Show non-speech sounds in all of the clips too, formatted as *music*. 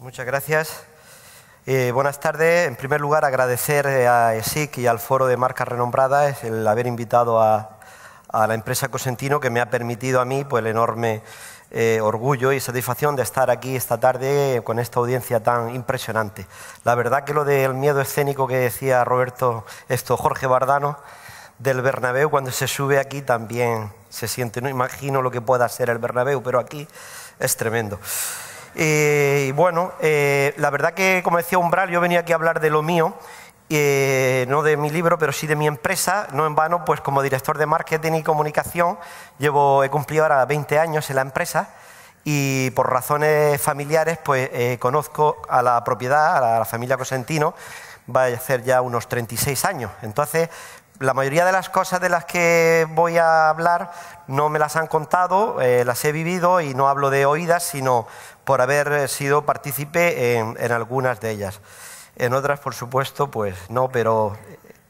Muchas gracias. Eh, buenas tardes. En primer lugar, agradecer eh, a ESIC y al Foro de Marcas Renombradas el haber invitado a, la empresa Cosentino, que me ha permitido a mí pues, el enorme eh, orgullo y satisfacción de estar aquí esta tarde con esta audiencia tan impresionante. La verdad que lo del miedo escénico que decía Roberto, esto Jorge Bardano, del Bernabéu, cuando se sube aquí también se siente, no imagino lo que pueda ser el Bernabéu, pero aquí es tremendo. Eh, y bueno, eh, la verdad que, como decía Umbral, yo venía aquí a hablar de lo mío, eh, no de mi libro, pero sí de mi empresa. No en vano, pues como director de marketing y comunicación, llevo, he cumplido ahora 20 años en la empresa y por razones familiares, pues conozco a la propiedad, a la, familia Cosentino, va a hacer ya unos 36 años. Entonces, la mayoría de las cosas de las que voy a hablar no me las han contado, eh, las he vivido y no hablo de oídas, sino por haber sido partícipe en, algunas de ellas. En otras, por supuesto, pues no, pero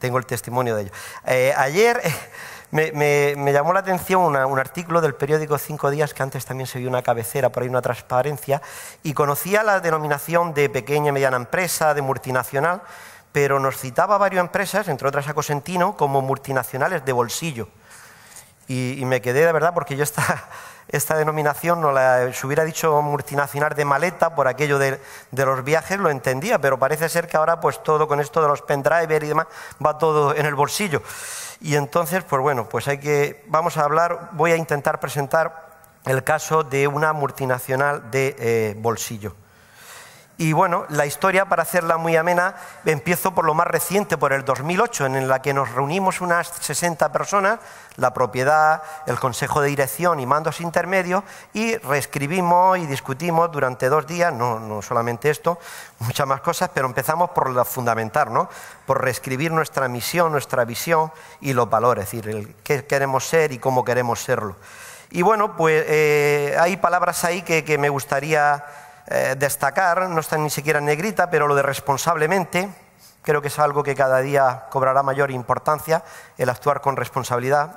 tengo el testimonio de ello. Eh, ayer eh, me, llamó la atención un artículo del periódico Cinco Días, que antes también se vio una cabecera, por ahí una transparencia, y conocía la denominación de pequeña y mediana empresa, de multinacional, pero nos citaba varias empresas, entre otras a Cosentino, como multinacionales de bolsillo. Y, me quedé de verdad porque yo esta, *laughs* esta denominación no la si hubiera dicho multinacional de maleta por aquello de, los viajes, lo entendía, pero parece ser que ahora pues todo con esto de los pendrivers y demás va todo en el bolsillo. Y entonces, pues bueno, pues hay que, vamos a hablar, voy a intentar presentar el caso de una multinacional de eh, bolsillo. Y bueno, la historia, para hacerla muy amena, empiezo por lo más reciente, por el 2008, en la que nos reunimos unas 60 personas, la propiedad, el consejo de dirección y mandos intermedios, y reescribimos y discutimos durante dos días, no, solamente esto, muchas más cosas, pero empezamos por lo fundamental, ¿no? por reescribir nuestra misión, nuestra visión y los valores, es decir, el, qué queremos ser y cómo queremos serlo. Y bueno, pues eh, hay palabras ahí que, que me gustaría eh, destacar, no está ni siquiera en negrita, pero lo de responsablemente, creo que es algo que cada día cobrará mayor importancia, el actuar con responsabilidad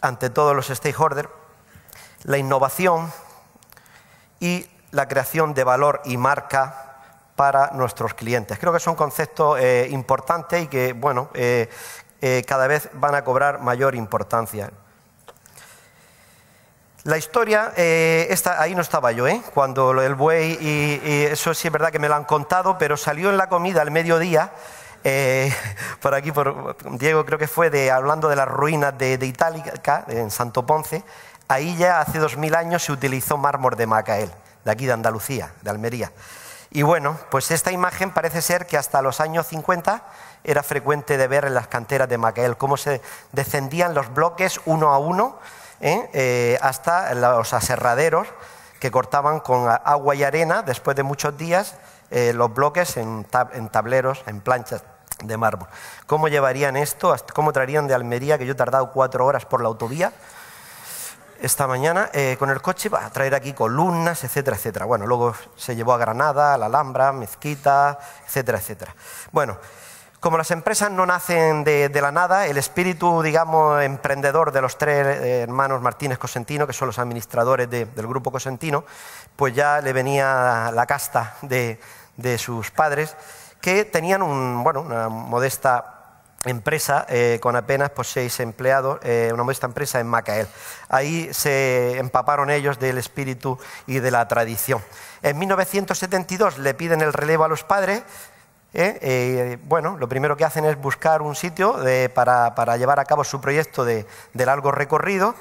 ante todos los stakeholders, la innovación y la creación de valor y marca para nuestros clientes. Creo que son conceptos concepto eh, importantes y que, bueno, eh, cada vez van a cobrar mayor importancia. La historia, eh, ahí no estaba yo, ¿eh? cuando el buey, y, eso sí es verdad que me lo han contado, pero salió en la comida al mediodía, eh, *laughs* por aquí, por Diego creo que fue, de, hablando de las ruinas de, de Itálica, en Santo Ponce, ahí ya hace dos mil años se utilizó mármol de Macael, de aquí de Andalucía, de Almería. Y bueno, pues esta imagen parece ser que hasta los años 50 era frecuente de ver en las canteras de Macael, cómo se descendían los bloques uno a uno ¿eh? Eh, hasta los aserraderos que cortaban con agua y arena después de muchos días eh, los bloques en, tableros, en planchas de mármol. ¿Cómo llevarían esto? ¿Cómo traerían de Almería, que yo he tardado cuatro horas por la autovía esta mañana, con el coche para a traer aquí columnas, etcétera, etcétera? Bueno, luego se llevó a Granada, a la Alhambra, Mezquita, etcétera, etcétera. Bueno, como las empresas no nacen de, la nada, el espíritu, digamos, emprendedor de los tres eh, hermanos Martínez Cosentino, que son los administradores del grupo Cosentino, pues ya le venía la casta de, sus padres, que tenían bueno, una modesta empresa eh, con apenas pues, seis empleados, eh, una modesta empresa en Macael. Ahí se empaparon ellos del espíritu y de la tradición. En 1972 le piden el relevo a los padres, ¿eh? Eh, bueno, lo primero que hacen es buscar un sitio para, llevar a cabo su proyecto de, largo recorrido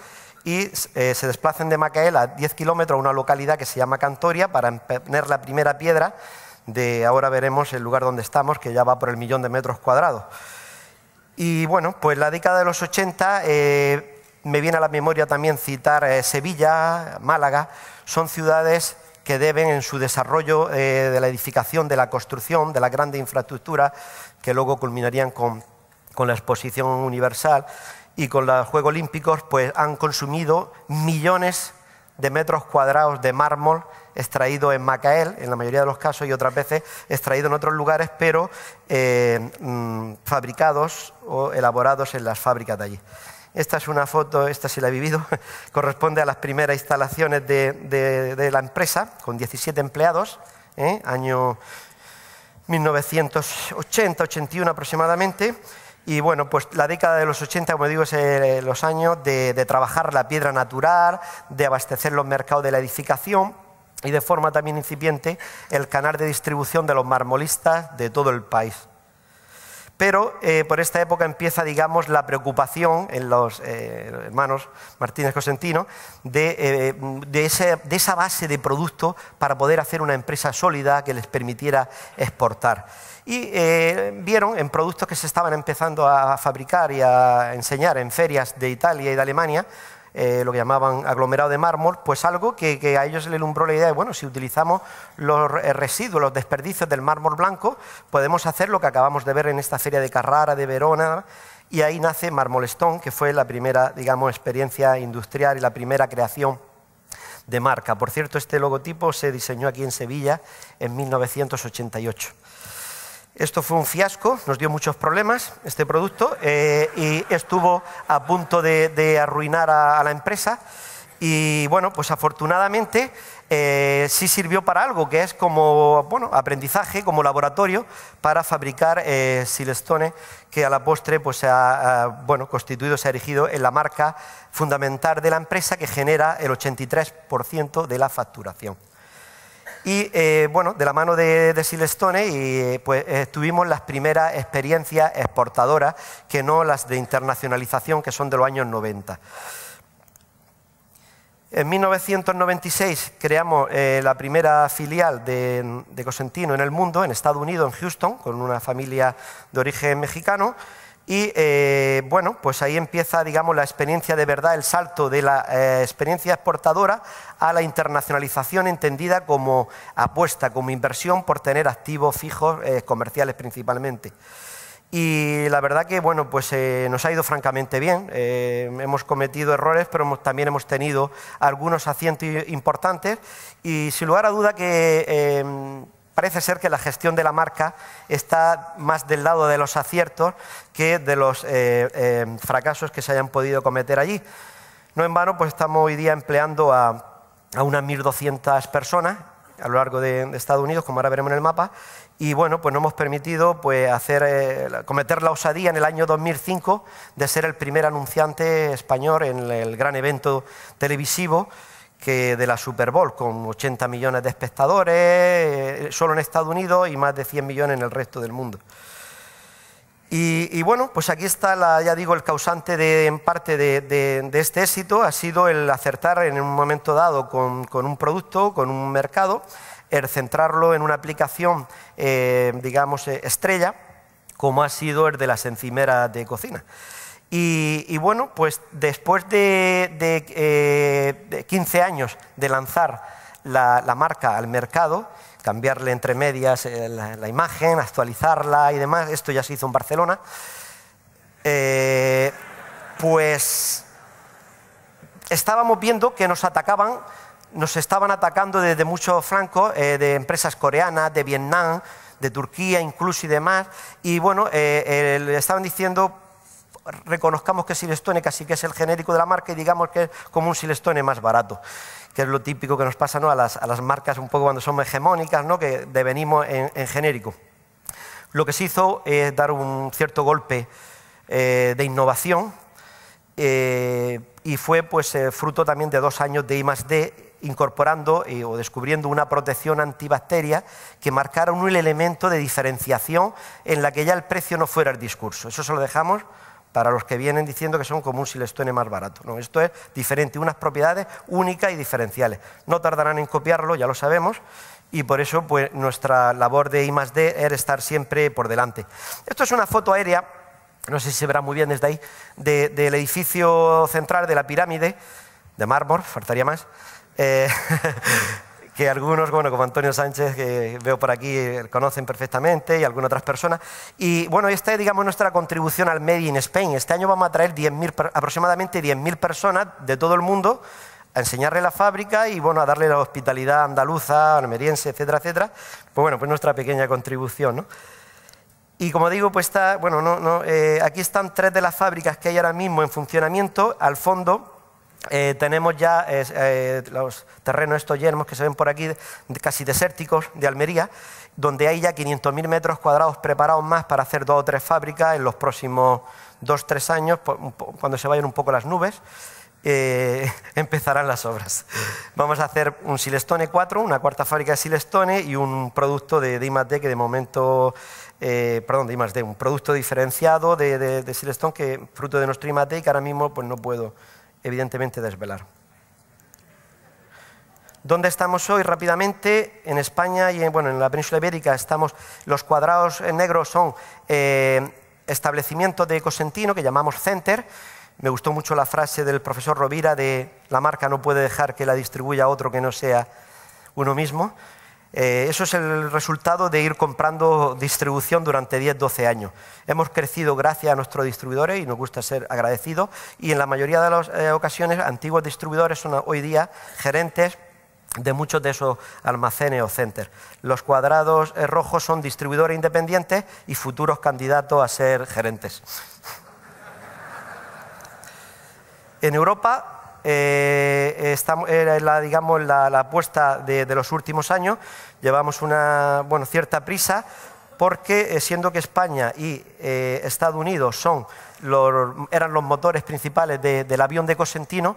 y eh, se desplacen de Macael a 10 kilómetros a una localidad que se llama Cantoria para poner la primera piedra de ahora veremos el lugar donde estamos, que ya va por el millón de metros cuadrados. Y bueno, pues la década de los 80 me viene a la memoria también citar Sevilla, Málaga, son ciudades que deben en su desarrollo eh, de la edificación, de la construcción, de la grande infraestructura, que luego culminarían con, la exposición universal y con los Juegos Olímpicos, pues han consumido millones de metros cuadrados de mármol extraído en Macael, en la mayoría de los casos, y otras veces extraído en otros lugares, pero eh, mm, fabricados o elaborados en las fábricas de allí. Esta es una foto, esta sí la he vivido, *laughs* corresponde a las primeras instalaciones de, la empresa, con 17 empleados, ¿eh? año 1980-81 aproximadamente. Y bueno, pues la década de los 80, como digo, es eh, los años de trabajar la piedra natural, de abastecer los mercados de la edificación y de forma también incipiente el canal de distribución de los marmolistas de todo el país. Pero eh, por esta época empieza, digamos, la preocupación en los eh, hermanos Martínez Cosentino de, eh, de, esa base de producto para poder hacer una empresa sólida que les permitiera exportar. Y vieron en productos que se estaban empezando a fabricar y a enseñar en ferias de Italia y de Alemania, eh, lo que llamaban aglomerado de mármol, pues algo que, a ellos les ilumbró la idea de, bueno, si utilizamos los eh, residuos, los desperdicios del mármol blanco, podemos hacer lo que acabamos de ver en esta feria de Carrara, de Verona, y ahí nace Marmolestone, que fue la primera, digamos, experiencia industrial y la primera creación de marca. Por cierto, este logotipo se diseñó aquí en Sevilla en 1988. Esto fue un fiasco, nos dio muchos problemas este producto eh, y estuvo a punto de, arruinar a, la empresa. Y bueno, pues afortunadamente eh, sí sirvió para algo, que es como bueno, aprendizaje, como laboratorio para fabricar eh, Silestone, que a la postre pues, se ha, bueno, constituido, se ha erigido en la marca fundamental de la empresa que genera el 83% de la facturación. Y eh, bueno, de la mano de, de Silestone y, eh, pues, eh, tuvimos las primeras experiencias exportadoras, que no las de internacionalización, que son de los años 90. En 1996 creamos la primera filial de Cosentino en el mundo, en Estados Unidos, en Houston, con una familia de origen mexicano. Y eh, bueno, pues ahí empieza, digamos, la experiencia de verdad, el salto de la eh, experiencia exportadora a la internacionalización entendida como apuesta, como inversión por tener activos fijos eh, comerciales principalmente. Y la verdad que bueno, pues nos ha ido francamente bien. hemos cometido errores, pero también hemos tenido algunos asientos importantes. Y sin lugar a duda que parece ser que la gestión de la marca está más del lado de los aciertos que de los eh, eh, fracasos que se hayan podido cometer allí. No en vano, pues estamos hoy día empleando a, unas 1.200 personas a lo largo de Estados Unidos, como ahora veremos en el mapa, y bueno, pues no hemos permitido pues, eh, cometer la osadía en el año 2005 de ser el primer anunciante español en el gran evento televisivo que de la Super Bowl, con 80 millones de espectadores eh, solo en Estados Unidos y más de 100 millones en el resto del mundo. Y, bueno, pues aquí está, ya digo, el causante en parte de, este éxito ha sido el acertar en un momento dado con, un producto, con un mercado, el centrarlo en una aplicación, eh, digamos, eh, estrella, como ha sido el de las encimeras de cocina. Y, bueno, pues después de, de, 15 eh, años de lanzar la, marca al mercado, cambiarle entre medias eh, la, imagen, actualizarla y demás. Esto ya se hizo en Barcelona. Eh, pues estábamos viendo que nos atacaban, nos estaban atacando desde mucho franco de empresas coreanas, de Vietnam, de Turquía incluso y demás. Y bueno, le estaban diciendo reconozcamos que Silestone casi que es el genérico de la marca y digamos que es como un Silestone más barato, que es lo típico que nos pasa a, las, marcas un poco cuando son hegemónicas, que devenimos en, genérico. Lo que se hizo es dar un cierto golpe eh, de innovación eh, y fue pues, eh, fruto también de dos años de I D incorporando o descubriendo una protección antibacteria que marcara un elemento de diferenciación en la que ya el precio no fuera el discurso. Eso se lo dejamos para los que vienen diciendo que son como un silestone más barato. No, esto es diferente, unas propiedades únicas y diferenciales. No tardarán en copiarlo, ya lo sabemos, y por eso pues, nuestra labor de I más D es estar siempre por delante. Esto es una foto aérea, no sé si se verá muy bien desde ahí, del edificio central de la pirámide, de mármol, faltaría más. Eh, *laughs* que algunos, bueno, como Antonio Sánchez, que veo por aquí, conocen perfectamente, y algunas otras personas. Y bueno, esta es, digamos, nuestra contribución al Made in Spain. Este año vamos a traer aproximadamente 10.000 personas de todo el mundo a enseñarle la fábrica y bueno, a darle la hospitalidad andaluza, almeriense, etcétera, etcétera. Pues bueno, pues nuestra pequeña contribución, Y como digo, pues está, bueno, no, no, eh, aquí están tres de las fábricas que hay ahora mismo en funcionamiento. Al fondo eh, tenemos ya eh, los terrenos estos yermos que se ven por aquí, casi desérticos, de Almería, donde hay ya 500.000 metros cuadrados preparados más para hacer dos o tres fábricas en los próximos dos o tres años, cuando se vayan un poco las nubes. Eh, *laughs* empezarán las obras. Vamos a hacer un Silestone 4, una cuarta fábrica de Silestone y un producto de, de que de momento, perdón, de un producto diferenciado de, Silestone que fruto de nuestro I+D y que ahora mismo pues no puedo evidentemente desvelar. ¿Dónde estamos hoy? Rápidamente, en España y en, bueno, en la península ibérica estamos, los cuadrados negros son eh, ...establecimiento de Cosentino, que llamamos center. Me gustó mucho la frase del profesor Rovira de la marca no puede dejar que la distribuya otro que no sea uno mismo. Eh, eso es el resultado de ir comprando distribución durante 10-12 años. Hemos crecido gracias a nuestros distribuidores y nos gusta ser agradecidos y en la mayoría de las eh, ocasiones antiguos distribuidores son hoy día gerentes de muchos de esos almacenes o centers. Los cuadrados eh, rojos son distribuidores independientes y futuros candidatos a ser gerentes. en Europa eh, era la, digamos, la, apuesta de, los últimos años. Llevamos una bueno, cierta prisa porque eh, siendo que España y eh, Estados Unidos son eran los motores principales del avión de Cosentino,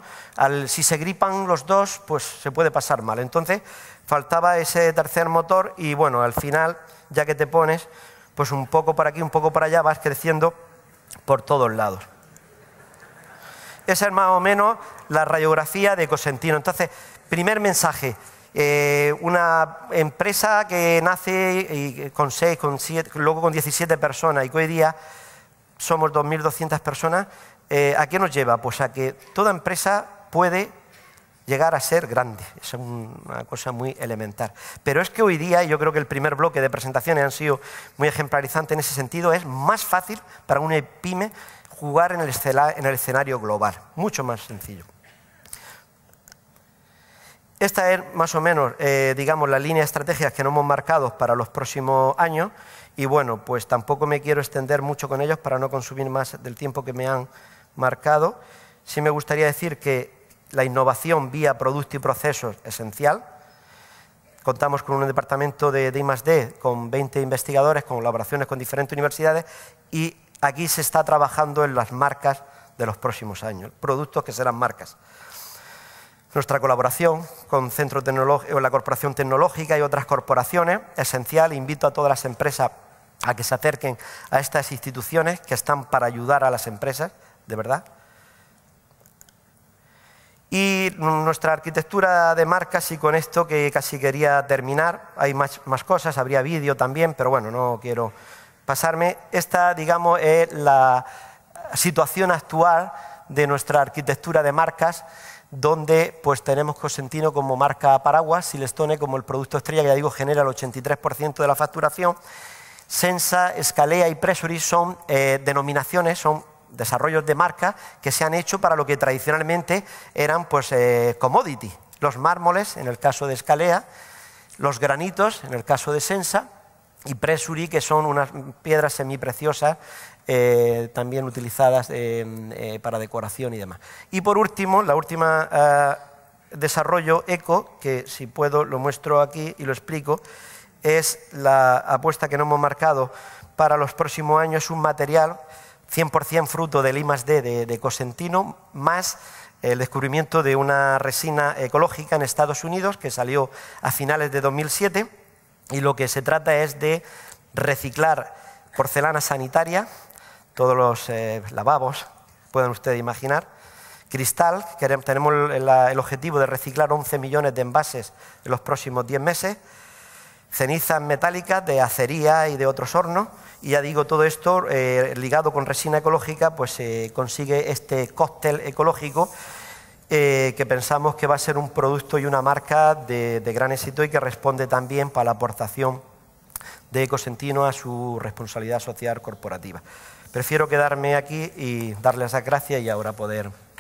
si se gripan los dos, pues se puede pasar mal. Entonces faltaba ese tercer motor y bueno, al final, ya que te pones, pues un poco para aquí, un poco para allá, vas creciendo por todos lados. Esa es más o menos la radiografía de Cosentino. Entonces, primer mensaje, eh, una empresa que nace con 6, con luego con 17 personas y que hoy día somos 2.200 personas, eh, ¿a qué nos lleva? Pues a que toda empresa puede llegar a ser grande. Es una cosa muy elemental. Pero es que hoy día, y yo creo que el primer bloque de presentaciones han sido muy ejemplarizantes en ese sentido, es más fácil para una pyme jugar en el, escenario global, mucho más sencillo. Esta es más o menos, eh, digamos, la línea de estrategias que nos hemos marcado para los próximos años y bueno, pues tampoco me quiero extender mucho con ellos para no consumir más del tiempo que me han marcado. Sí me gustaría decir que la innovación vía producto y procesos esencial. Contamos con un departamento de, de I+.D. con 20 investigadores, con colaboraciones con diferentes universidades y aquí se está trabajando en las marcas de los próximos años, productos que serán marcas. Nuestra colaboración con la Corporación Tecnológica y otras corporaciones, esencial, invito a todas las empresas a que se acerquen a estas instituciones que están para ayudar a las empresas, de verdad. Y nuestra arquitectura de marcas, y con esto que casi quería terminar, hay más, cosas, habría vídeo también, pero bueno, no quiero pasarme. Esta, digamos, es la situación actual de nuestra arquitectura de marcas, donde pues tenemos Cosentino como marca paraguas, Silestone como el producto estrella, que ya digo, genera el 83% de la facturación. Sensa, Escalea y Pressury son eh, denominaciones, son desarrollos de marca que se han hecho para lo que tradicionalmente eran pues, eh, commodity. Los mármoles, en el caso de Escalea, los granitos, en el caso de Sensa, y Presuri, que son unas piedras semipreciosas eh, también utilizadas eh, eh, para decoración y demás. Y por último, la última desarrollo eco, que si puedo lo muestro aquí y lo explico, es la apuesta que no hemos marcado para los próximos años, un material 100% fruto del I +D de, Cosentino, más el descubrimiento de una resina ecológica en Estados Unidos que salió a finales de 2007 y lo que se trata es de reciclar porcelana sanitaria, todos los eh, lavabos, pueden ustedes imaginar, cristal, tenemos el objetivo de reciclar 11 millones de envases en los próximos 10 meses, cenizas metálicas de acería y de otros hornos. Y ya digo, todo esto eh, ligado con resina ecológica, pues se eh, consigue este cóctel ecológico eh, que pensamos que va a ser un producto y una marca de, gran éxito y que responde también para la aportación de Ecosentino a su responsabilidad social corporativa. Prefiero quedarme aquí y darles las gracias y ahora poder